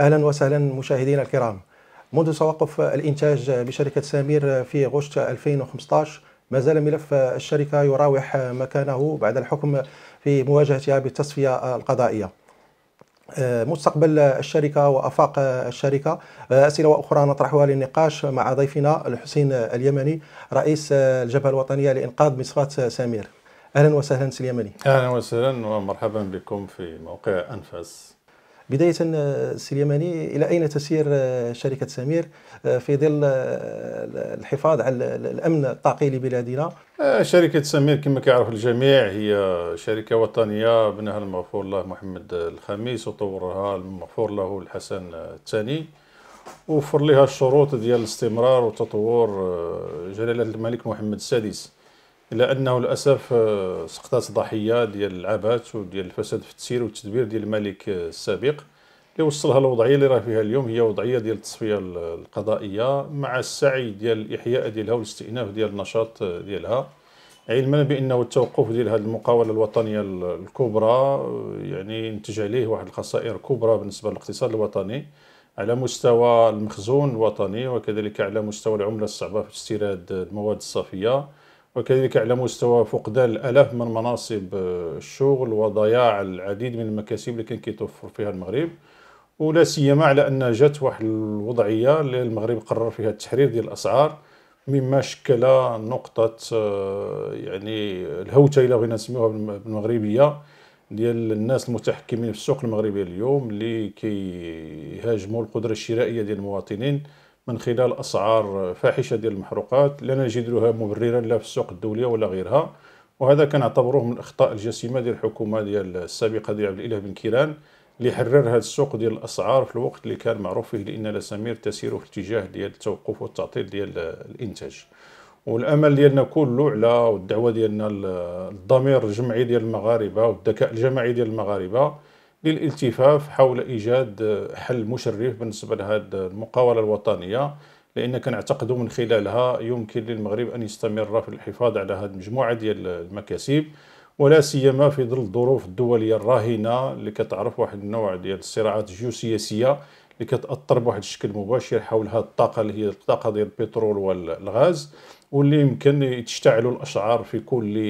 اهلا وسهلا مشاهدينا الكرام منذ توقف الانتاج بشركه سامير في غشت 2015 ما زال ملف الشركه يراوح مكانه بعد الحكم في مواجهتها بالتصفيه القضائيه آه، مستقبل الشركه وافاق الشركه آه، اسئله اخرى نطرحها للنقاش مع ضيفنا الحسين اليمني رئيس الجبهه الوطنيه لانقاذ مصفات سامير اهلا وسهلا سي اليمني اهلا وسهلا ومرحبا بكم في موقع انفاس بداية آه، سي اليمني إلى أين تسير آه، شركة سمير آه، في ظل الحفاظ على الأمن الطاقي لبلادنا؟ شركة سمير كما كيعرف الجميع هي شركة وطنية بناها المغفور له محمد الخميس وطورها المغفور له الحسن الثاني وفر لها الشروط ديال الاستمرار وتطور جلالة الملك محمد السادس الا انه للاسف آه، سقطت ضحيه ديال العبث وديال الفساد في التسيير والتدبير ديال الملك آه، السابق اللي وصلها الوضعيه اللي راه فيها اليوم هي وضعيه ديال التصفيه القضائيه مع السعي ديال الاحياء ديالها والاستئناف ديال النشاط آه، ديالها علما بانه التوقف ديال هذه المقاوله الوطنيه الكبرى يعني نتج عليه واحد الخسائر كبرى بالنسبه للاقتصاد الوطني على مستوى المخزون الوطني وكذلك على مستوى العمله الصعبه في استيراد المواد الصافيه وكذلك على مستوى فقدان الالاف من مناصب آه، الشغل وضياع العديد من المكاسب اللي كان كيتوفر فيها المغرب ولا سيما على ان جات واحد الوضعيه اللي المغرب قرر فيها التحرير ديال الاسعار مما شكل نقطه آه، يعني الهوته الى بغينا نسميوها بالمغربيه ديال الناس المتحكمين في السوق المغربي اليوم اللي كيهاجموا القدره الشرائيه ديال المواطنين من خلال أسعار فاحشة ديال المحروقات لا نجدها مبررا لا في السوق الدولية ولا غيرها وهذا كنعتبروه من الأخطاء الجسيمة ديال الحكومة ديال السابقة ديال عبد الإله بن كيران اللي حرر هذا السوق ديال الأسعار في الوقت اللي كان معروف فيه لأن الأسامير تسير في اتجاه ديال التوقف والتعطيل ديال الإنتاج والامل ديالنا كله على والدعوه ديالنا الضمير الجمعي ديال المغاربه والذكاء الجماعي ديال المغاربه للالتفاف حول إيجاد حل مشرف بالنسبة لهذه المقاولة الوطنية لأن كنعتقد من خلالها يمكن للمغرب أن يستمر في الحفاظ على هذه المجموعة ديال المكاسب ولا سيما في ظل الظروف الدولية الراهنة اللي كتعرف واحد النوع ديال الصراعات الجيوسياسية اللي كتاثر بواحد الشكل مباشر حول هذه الطاقه اللي هي الطاقه ديال البترول والغاز واللي يمكن تشتعل الاشعار في كل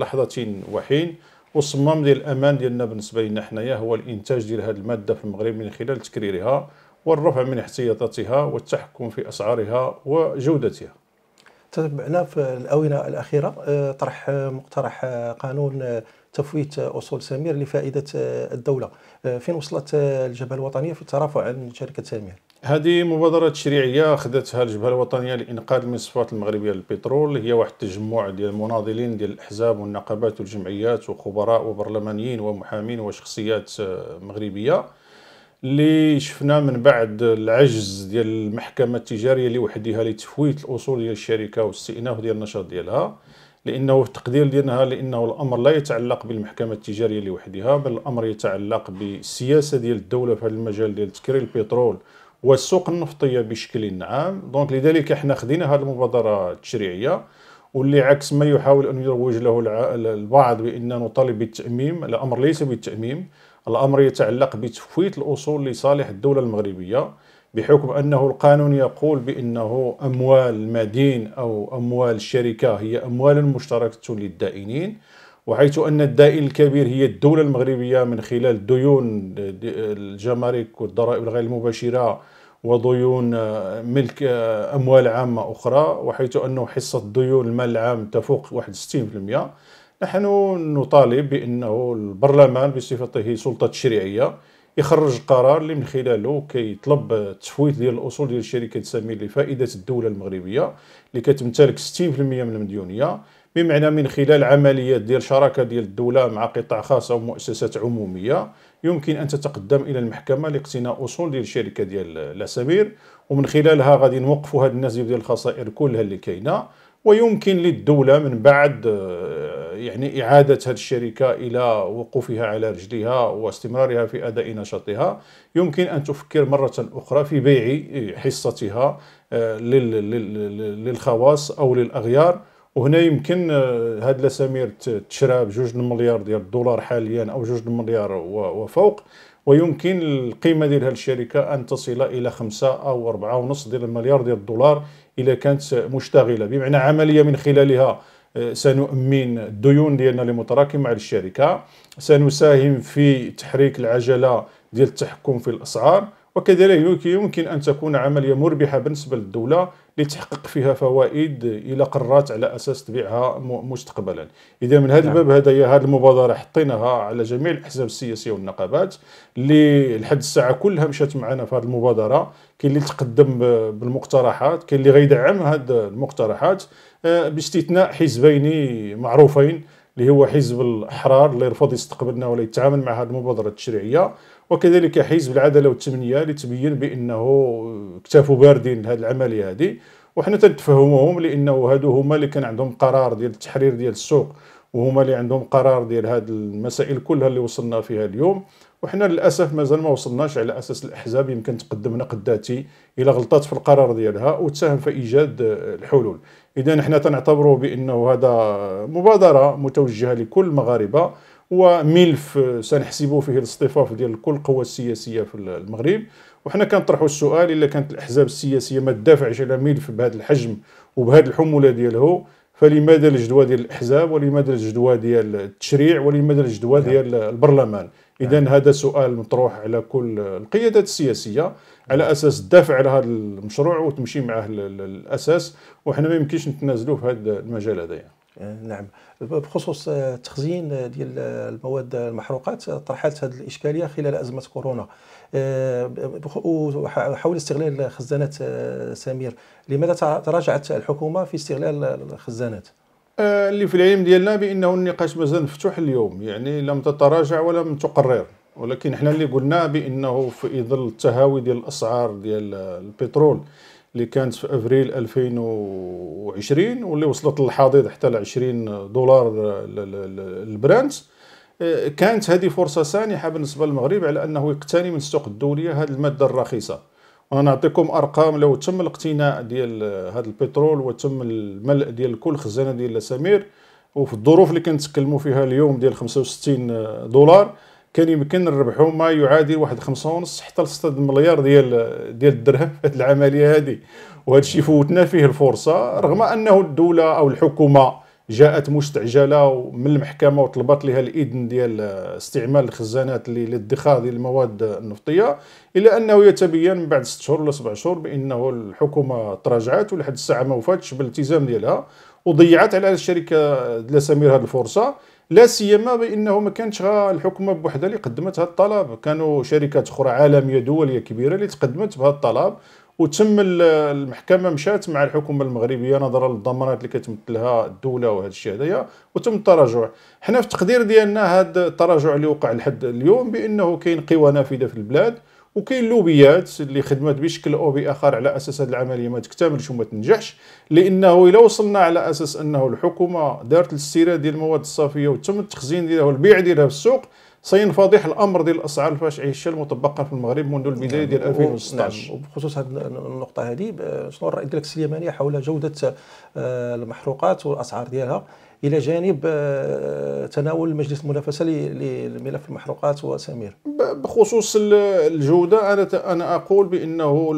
لحظه وحين والصمام ديال الامان ديالنا بالنسبه لنا حنايا هو الانتاج ديال هذه الماده في المغرب من خلال تكريرها والرفع من احتياطاتها والتحكم في اسعارها وجودتها تتبعنا في الاونه الاخيره آه، طرح آه، مقترح آه، قانون تفويت اصول سمير لفائده الدوله فين وصلت الجبهه الوطنيه في الترافع عن شركه سمير هذه مبادرة تشريعية خدتها الجبهة الوطنية لإنقاذ المصفات المغربية للبترول هي واحد التجمع ديال المناضلين ديال الأحزاب والنقابات والجمعيات وخبراء وبرلمانيين ومحامين وشخصيات آه، مغربية اللي شفنا من بعد العجز ديال المحكمة التجارية لوحدها لتفويت الأصول ديال الشركة واستئناف ديال النشاط ديالها لأنه في التقدير ديالها لأنه الأمر لا يتعلق بالمحكمة التجارية لوحدها بل الأمر يتعلق بالسياسة ديال الدولة في هذا المجال ديال تكرير البترول والسوق النفطيه بشكل عام دونك لذلك احنا خدينا هذه المبادره التشريعيه واللي عكس ما يحاول ان يروج له البعض بان نطالب بالتاميم الامر ليس بالتاميم الامر يتعلق بتفويت الاصول لصالح الدوله المغربيه بحكم انه القانون يقول بانه اموال المدين او اموال الشركه هي اموال مشتركه للدائنين وحيث أن الدائن الكبير هي الدولة المغربية من خلال ديون الجمارك والضرائب الغير المباشرة وديون آه، ملك آه، أموال عامة أخرى وحيث أن حصة ديون المال العام تفوق 61% نحن نطالب بأنه البرلمان بصفته سلطة تشريعية يخرج قرار اللي من خلاله كيطلب التفويت ديال الاصول ديال شركه سامي لفائده الدوله المغربيه اللي كتمتلك 60% من المديونيه بمعنى من خلال عمليات ديال شراكه ديال الدوله مع قطاع او ومؤسسات عموميه يمكن ان تتقدم الى المحكمه لاقتناء اصول ديال الشركه ديال لاسامير ومن خلالها غادي نوقفوا هذا النزيف ديال الخسائر كلها اللي كاينه ويمكن للدوله من بعد آه، يعني اعاده هذه الشركه الى وقوفها على رجلها واستمرارها في اداء نشاطها يمكن ان تفكر مره اخرى في بيع حصتها آه، للخواص او للاغيار وهنا يمكن آه، هاد الاسامير تشرى بجوج مليار ديال الدولار حاليا او جوج مليار وفوق ويمكن القيمه ديال هذه الشركه ان تصل الى خمسة او أربعة ونص ديال المليار ديال الدولار اذا كانت مشتغله بمعنى عمليه من خلالها آه، سنؤمن الديون ديالنا المتراكمه على الشركه سنساهم في تحريك العجله ديال التحكم في الاسعار وكذلك يمكن أن تكون عملية مربحة بالنسبة للدولة لتحقق فيها فوائد إلى قررت على أساس تبيعها مستقبلا إذا من هذا نعم. الباب هذا هذه المبادرة حطيناها على جميع الأحزاب السياسية والنقابات اللي لحد الساعة كلها مشات معنا في هذه المبادرة كاين اللي تقدم بالمقترحات كاين اللي غيدعم هذه المقترحات آه، باستثناء حزبين معروفين اللي هو حزب الأحرار اللي رفض يستقبلنا ولا يتعامل مع هذه المبادرة التشريعية وكذلك حزب العداله والتمنيه اللي تبين بانه اكتفوا باردين لهذه العمليه هذه وحنا تنتفهموهم لانه هادو هما اللي كان عندهم قرار ديال التحرير ديال السوق وهما اللي عندهم قرار ديال هاد المسائل كلها اللي وصلنا فيها اليوم وحنا للاسف مازال ما وصلناش على اساس الاحزاب يمكن تقدم نقد ذاتي الى غلطات في القرار ديالها وتساهم في ايجاد الحلول اذا حنا تنعتبروا بانه هذا مبادره متوجهه لكل المغاربه وملف سنحسبه فيه الاصطفاف ديال كل القوى السياسيه في المغرب وحنا كنطرحوا السؤال الا كانت الاحزاب السياسيه ما تدافعش على ملف بهذا الحجم وبهذه الحموله ديالو فلماذا الجدوى ديال الاحزاب ولماذا الجدوى ديال التشريع ولماذا الجدوى نعم. ديال البرلمان نعم. اذا هذا سؤال مطروح على كل القيادات السياسيه على نعم. اساس تدافع على هذا المشروع وتمشي معه الاساس وحنا ما يمكنش نتنازلوا في هذا المجال هذايا آه، نعم بخصوص التخزين ديال المواد المحروقات طرحت هذه الاشكاليه خلال ازمه كورونا آه، وحول استغلال خزانات آه، سمير لماذا تراجعت الحكومه في استغلال الخزانات آه، اللي في العلم ديالنا بانه النقاش مازال مفتوح اليوم يعني لم تتراجع ولم تقرر ولكن احنا اللي قلنا بانه في ظل التهاوي ديال الاسعار ديال البترول اللي كانت في افريل 2020 واللي وصلت للحضيض حتى ل 20 دولار البرانت آه، كانت هذه فرصه سانحه بالنسبه للمغرب على انه يقتني من السوق الدوليه هذه الماده الرخيصه وانا نعطيكم ارقام لو تم الاقتناء ديال هذا البترول وتم الملء ديال كل خزانه ديال السمير وفي الظروف اللي كنتكلموا فيها اليوم ديال 65 دولار كان يمكن نربحوا ما يعادل واحد خمسة ونص حتى لستة مليار ديال ديال الدرهم في هذه العمليه هذه وهذا الشيء فوتنا فيه الفرصه رغم انه الدوله او الحكومه جاءت مستعجله من المحكمه وطلبت لها الاذن ديال استعمال الخزانات للادخار ديال المواد النفطيه الا انه يتبين من بعد ست شهور ولا سبع شهور بانه الحكومه تراجعت ولحد الساعه ما وفاتش بالالتزام ديالها وضيعت على الشركه لسمير هاد هذه الفرصه لا سيما بانه ما كانتش الحكومه بوحدها اللي قدمت هذا الطلب كانوا شركات اخرى عالميه دوليه كبيره اللي تقدمت بهذا الطلب وتم المحكمه مشات مع الحكومه المغربيه نظرا للضمانات اللي كتمثلها الدوله وهذا الشيء هذايا وتم التراجع حنا في التقدير ديالنا هذا التراجع اللي وقع لحد اليوم بانه كاين قوى نافذه في البلاد وكاين اللوبيات اللي خدمات بشكل او باخر على اساس هذه العمليه ما تكتملش وما تنجحش لانه الا وصلنا على اساس انه الحكومه دارت الاستيراد ديال المواد الصافيه وتم التخزين ديالها والبيع ديالها في السوق سينفضح الامر ديال الاسعار الفاشعه الشال مطبقا في المغرب منذ البدايه نعم، ديال 2016 نعم. وبخصوص هذه النقطه هذه آه، شنو الراي ديالك السليماني حول جوده آه، المحروقات والاسعار ديالها الى جانب آه، تناول مجلس المنافسه لملف المحروقات وسمير بخصوص الجوده انا انا اقول بانه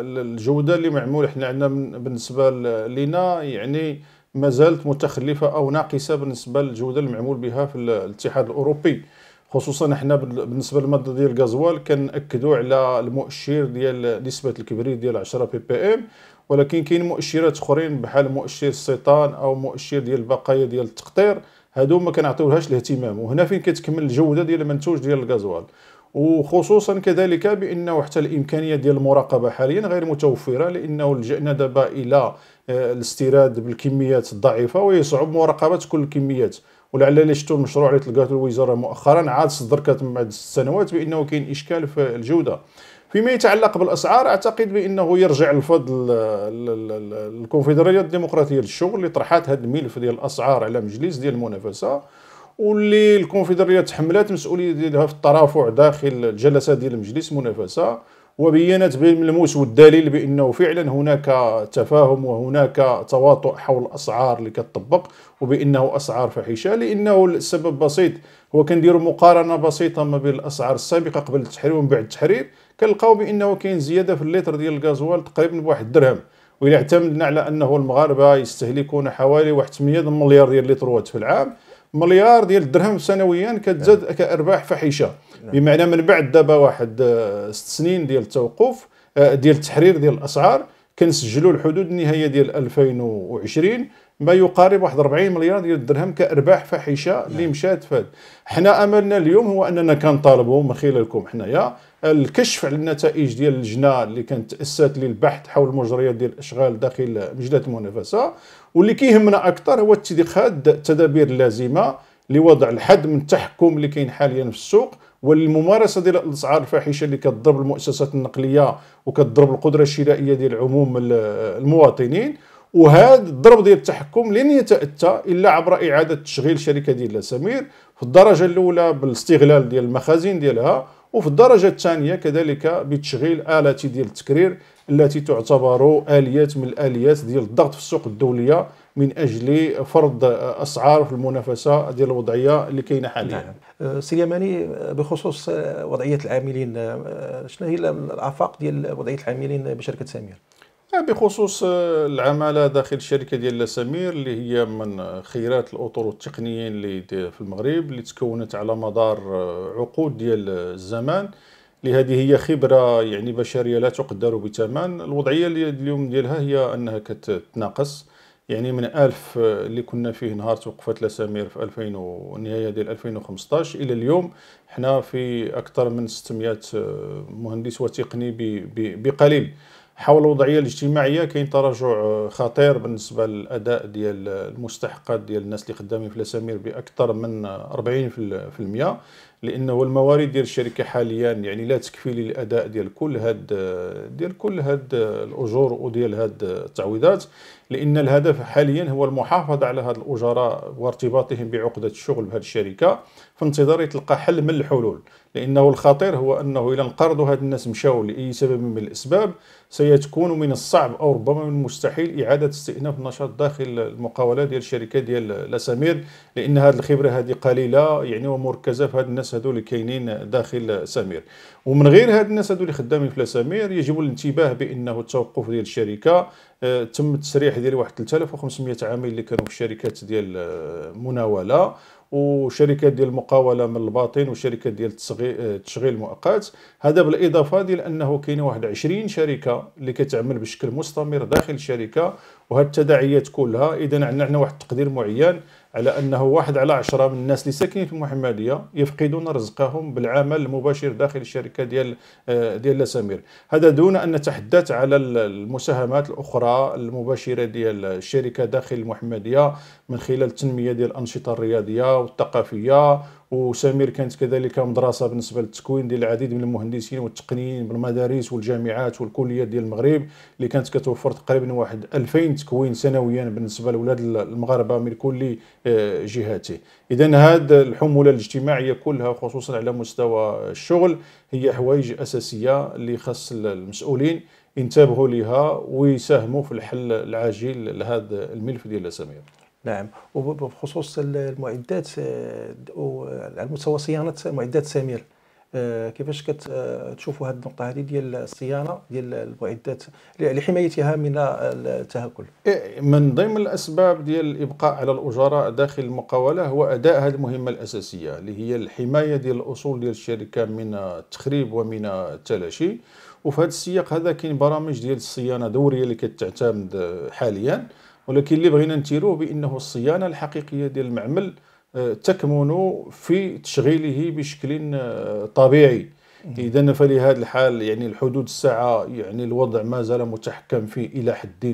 الجوده اللي معمول احنا عندنا بالنسبه لنا يعني ما زالت متخلفه او ناقصه بالنسبه للجوده المعمول بها في الاتحاد الاوروبي خصوصا احنا بالنسبه للماده ديال الغازوال كنأكدوا على المؤشر ديال نسبه الكبريت ديال 10 بي بي ام ولكن كاين مؤشرات اخرين بحال مؤشر السيطان او مؤشر ديال البقايا ديال التقطير هادو ما كنعطيوهاش الاهتمام وهنا فين كتكمل الجوده ديال المنتوج ديال الغازوال وخصوصا كذلك بانه حتى الامكانيه ديال المراقبه حاليا غير متوفره لانه لجانا دابا الى آه، الاستيراد بالكميات الضعيفه ويصعب مراقبه كل الكميات ولعل اللي شفتوا المشروع اللي طلقته الوزاره مؤخرا عاد صدر كتم بعد ست سنوات بانه كاين اشكال في الجوده فيما يتعلق بالاسعار اعتقد بانه يرجع الفضل الكونفدراليه الديمقراطيه للشغل اللي طرحت هذا الملف ديال الاسعار على مجلس ديال المنافسه واللي الكونفدراليه تحملات المسؤوليه ديالها في الترافع داخل الجلسات ديال مجلس المنافسه وبينت بالملموس والدليل بانه فعلا هناك تفاهم وهناك تواطؤ حول الاسعار اللي كتطبق وبانه اسعار فاحشه لانه السبب بسيط هو كنديروا مقارنه بسيطه ما بين الاسعار السابقه قبل التحرير ومن بعد التحرير كنلقاو بانه كاين زياده في اللتر ديال الغازوال تقريبا بواحد الدرهم وإلا اعتمدنا على أنه المغاربة يستهلكون حوالي واحد 8 مليار ديال لتر في العام مليار ديال الدرهم سنويا كتزاد نعم. كارباح فحيشه نعم. بمعنى من بعد دابا واحد آه، ست سنين ديال التوقف آه، ديال التحرير ديال الاسعار كنسجلوا الحدود النهائيه ديال 2020 ما يقارب واحد 40 مليار ديال الدرهم كارباح فاحشه اللي نعم. مشات فهاد حنا املنا اليوم هو اننا كنطالبوا من خلالكم حنايا الكشف على النتائج ديال اللجنه اللي كانت تاسست للبحث حول مجريات ديال الاشغال داخل مجلات المنافسه واللي كيهمنا اكثر هو اتخاذ التدابير اللازمه لوضع الحد من التحكم اللي كاين حاليا في السوق والممارسه ديال الاسعار الفاحشه اللي كتضرب المؤسسات النقليه وكتضرب القدره الشرائيه ديال عموم المواطنين وهذا الضرب ديال التحكم لن يتاتى الا عبر اعاده تشغيل شركه ديال سمير في الدرجه الاولى بالاستغلال ديال المخازن ديالها وفي الدرجة الثانية كذلك بتشغيل آلة ديال التكرير التي تعتبر آليات من الآليات ديال الضغط في السوق الدولية من أجل فرض أسعار في المنافسة ديال الوضعية اللي كاينة حاليا نعم. أه، سي يماني أه، بخصوص أه، وضعية العاملين شنو هي الآفاق ديال وضعية العاملين بشركة سامير؟ آه، بخصوص آه، العماله داخل الشركه ديال سمير اللي هي من خيرات الاطر التقنيين اللي في المغرب اللي تكونت على مدار آه، عقود ديال الزمان لهذه هي خبره يعني بشريه لا تقدر بثمن الوضعيه اللي اليوم ديالها هي انها كتناقص يعني من ألف اللي كنا فيه نهار توقفت لسامير في 2000 ونهايه ديال 2015 الى اليوم حنا في اكثر من 600 مهندس وتقني بقليل حول الوضعيه الاجتماعيه كاين تراجع آه، خطير بالنسبه للاداء ديال المستحقات ديال الناس اللي خدامين في الاسامير باكثر من 40% لانه الموارد ديال الشركه حاليا يعني لا تكفي للاداء ديال كل هاد ديال كل هاد الاجور وديال هاد التعويضات لان الهدف حاليا هو المحافظه على هاد الاجراء وارتباطهم بعقده الشغل بهاد الشركه في انتظار يتلقى حل من الحلول لانه الخطير هو انه الى انقرضوا هاد الناس مشاو لاي سبب من الاسباب سيكون من الصعب او ربما من المستحيل اعاده استئناف النشاط داخل المقاوله ديال الشركه ديال لاسامير لان هاد الخبره هذه قليله يعني ومركزه في هاد الناس الناس اللي كاينين داخل سمير ومن غير هاد الناس اللي خدامين في سمير يجب الانتباه بانه التوقف ديال الشركه آه، تم التسريح ديال واحد 3500 عامل اللي كانوا في الشركات ديال المناوله آه، وشركات ديال المقاوله من الباطن وشركات ديال التشغيل آه، المؤقت هذا بالاضافه ديال انه كاين واحد 20 شركه اللي كتعمل بشكل مستمر داخل الشركه وهالتداعيات التداعيات كلها اذا عندنا عندنا واحد التقدير معين على انه واحد على عشرة من الناس اللي ساكنين في المحمديه يفقدون رزقهم بالعمل المباشر داخل الشركه ديال آه، ديال لسامير هذا دون ان نتحدث على المساهمات الاخرى المباشره ديال الشركه داخل المحمديه من خلال التنميه ديال الانشطه الرياضيه والثقافيه وسمير كانت كذلك مدرسه بالنسبه للتكوين ديال العديد من المهندسين والتقنيين بالمدارس والجامعات والكليات ديال المغرب اللي كانت كتوفر تقريبا واحد 2000 تكوين سنويا بالنسبه لاولاد المغاربه من كل آه، جهاته اذا هذه الحموله الاجتماعيه كلها خصوصا على مستوى الشغل هي حوايج اساسيه اللي خاص المسؤولين ينتبهوا لها ويساهموا في الحل العاجل لهذا الملف ديال سمير نعم وبخصوص المعدات على آه، مستوى صيانه معدات سمير آه، كيفاش كتشوفوا آه، هذه النقطه هذه ديال الصيانه ديال المعدات لحمايتها من التهكل إيه، من ضمن الاسباب ديال الابقاء على الاجراء داخل المقاوله هو اداء هذه المهمه الاساسيه اللي هي الحمايه ديال الاصول ديال الشركه من التخريب ومن التلاشي وفي هذا السياق هذا كاين برامج ديال الصيانه دوريه اللي كتعتمد حاليا ولكن اللي بغينا نتيروه بانه الصيانه الحقيقيه ديال المعمل آه، تكمن في تشغيله بشكل آه، طبيعي اذا فلهذا الحال يعني الحدود الساعه يعني الوضع ما زال متحكم فيه الى حد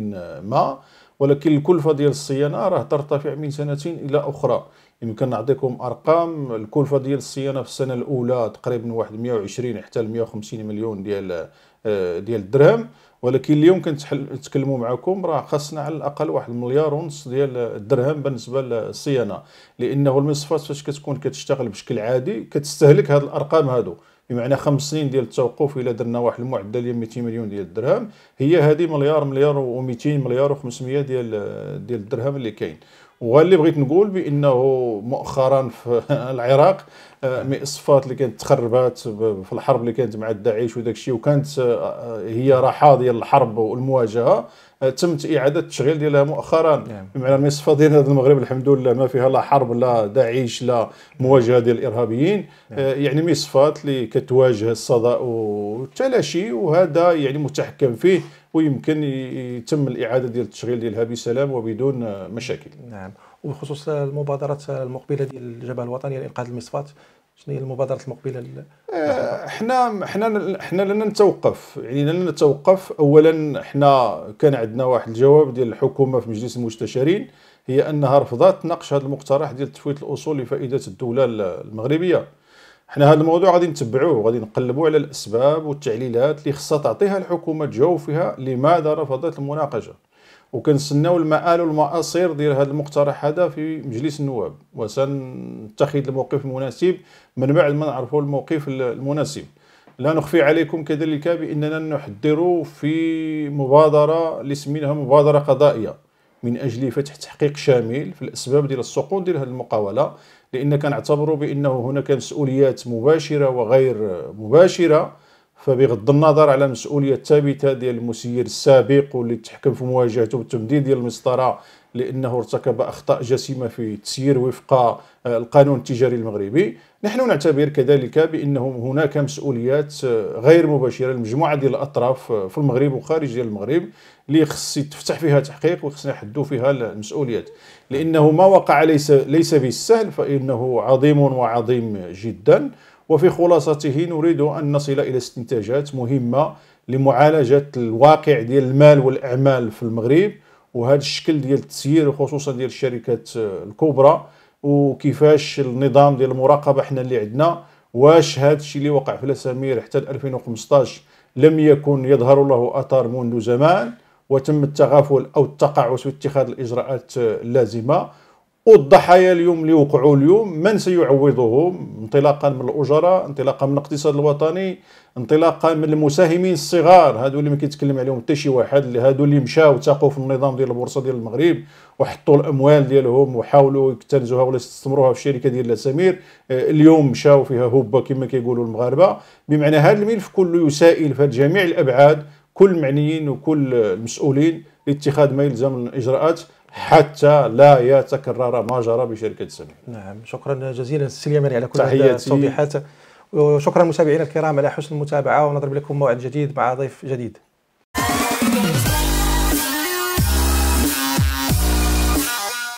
ما ولكن الكلفه ديال الصيانه راه ترتفع من سنه الى اخرى يمكن نعطيكم ارقام الكلفه ديال الصيانه في السنه الاولى تقريبا واحد 120 حتى 150 مليون ديال آه، ديال الدرهم ولكن اليوم كنتكلموا معكم راه خاصنا على الاقل واحد مليار ونص ديال الدرهم بالنسبه للصيانه لانه المصفات فاش كتكون كتشتغل بشكل عادي كتستهلك هاد الارقام هادو بمعنى خمس سنين ديال التوقف الى درنا واحد المعدل ديال 200 مليون ديال الدرهم هي هذه مليار مليار و200 مليار و500 ديال آه، ديال الدرهم اللي كاين واللي اللي بغيت نقول بانه مؤخرا في العراق آه، مئصفات نعم. اللي كانت تخربات في الحرب اللي كانت مع داعش وداك الشيء وكانت آه، آه، هي راحه ديال الحرب والمواجهه تمت اعاده التشغيل ديالها مؤخرا نعم. بمعنى المصفى ديال هذا المغرب الحمد لله ما فيها لا حرب لا داعش لا مواجهه ديال الارهابيين نعم. يعني مصفات اللي كتواجه الصدأ والتلاشي وهذا يعني متحكم فيه ويمكن يتم الاعاده ديال التشغيل ديالها بسلام وبدون مشاكل. نعم وبخصوص المبادره المقبله ديال الجبهه الوطنيه لانقاذ المصفات شنو هي المبادره المقبله آه، حنا حنا حنا لن نتوقف يعني لن نتوقف اولا حنا كان عندنا واحد الجواب ديال الحكومه في مجلس المستشارين هي انها رفضت نقش هذا المقترح ديال تفويت الاصول لفائده الدوله المغربيه حنا هذا الموضوع غادي نتبعوه وغادي نقلبوا على الاسباب والتعليلات اللي خصها تعطيها الحكومه تجاوب فيها لماذا رفضت المناقشه وكنسناو المآل والمآصير ديال هذا المقترح هذا في مجلس النواب وسنتخذ الموقف المناسب من بعد ما نعرفوا الموقف المناسب لا نخفي عليكم كذلك باننا نحضر في مبادره اللي سميناها مبادره قضائيه من اجل فتح تحقيق شامل في الاسباب ديال السقوط ديال هذه المقاوله لان كنعتبروا بانه هناك مسؤوليات مباشره وغير مباشره فبغض النظر على المسؤوليه الثابته ديال المسير السابق واللي تحكم في مواجهته بالتمديد ديال المسطره لانه ارتكب اخطاء جسيمه في التسيير وفق آه، القانون التجاري المغربي نحن نعتبر كذلك بانه هناك مسؤوليات آه، غير مباشره لمجموعه ديال الاطراف آه، في المغرب وخارج ديال المغرب اللي خص يتفتح فيها تحقيق وخصنا نحدوا فيها المسؤوليات لانه ما وقع ليس ليس بالسهل فانه عظيم وعظيم جدا وفي خلاصته نريد أن نصل إلى استنتاجات مهمة لمعالجة الواقع ديال المال والأعمال في المغرب وهذا الشكل ديال التسيير خصوصا ديال الشركات آه، الكبرى وكيفاش النظام ديال المراقبة حنا اللي عندنا واش هذا الشيء اللي وقع في الأسامير حتى 2015 لم يكن يظهر له أثر منذ زمان وتم التغافل أو التقاعس في اتخاذ الإجراءات آه، اللازمة والضحايا اليوم اللي وقعوا اليوم من سيعوضهم انطلاقا من الاجراء انطلاقا من الاقتصاد الوطني انطلاقا من المساهمين الصغار هادو اللي ما كيتكلم عليهم حتى شي واحد اللي هادو اللي مشاو تاقوا في النظام ديال البورصه ديال المغرب وحطوا الاموال ديالهم وحاولوا يكتنزوها ولا يستثمروها في الشركه ديال السمير آه، اليوم مشاو فيها هبه كما كيقولوا المغاربه بمعنى هذا الملف كله يسائل في جميع الابعاد كل المعنيين وكل المسؤولين لاتخاذ ما يلزم من الاجراءات حتى لا يتكرر ما جرى بشركه سمي. نعم شكرا جزيلا سيليا ماري على كل التوضيحات وشكرا متابعينا الكرام على حسن المتابعه ونضرب لكم موعد جديد مع ضيف جديد.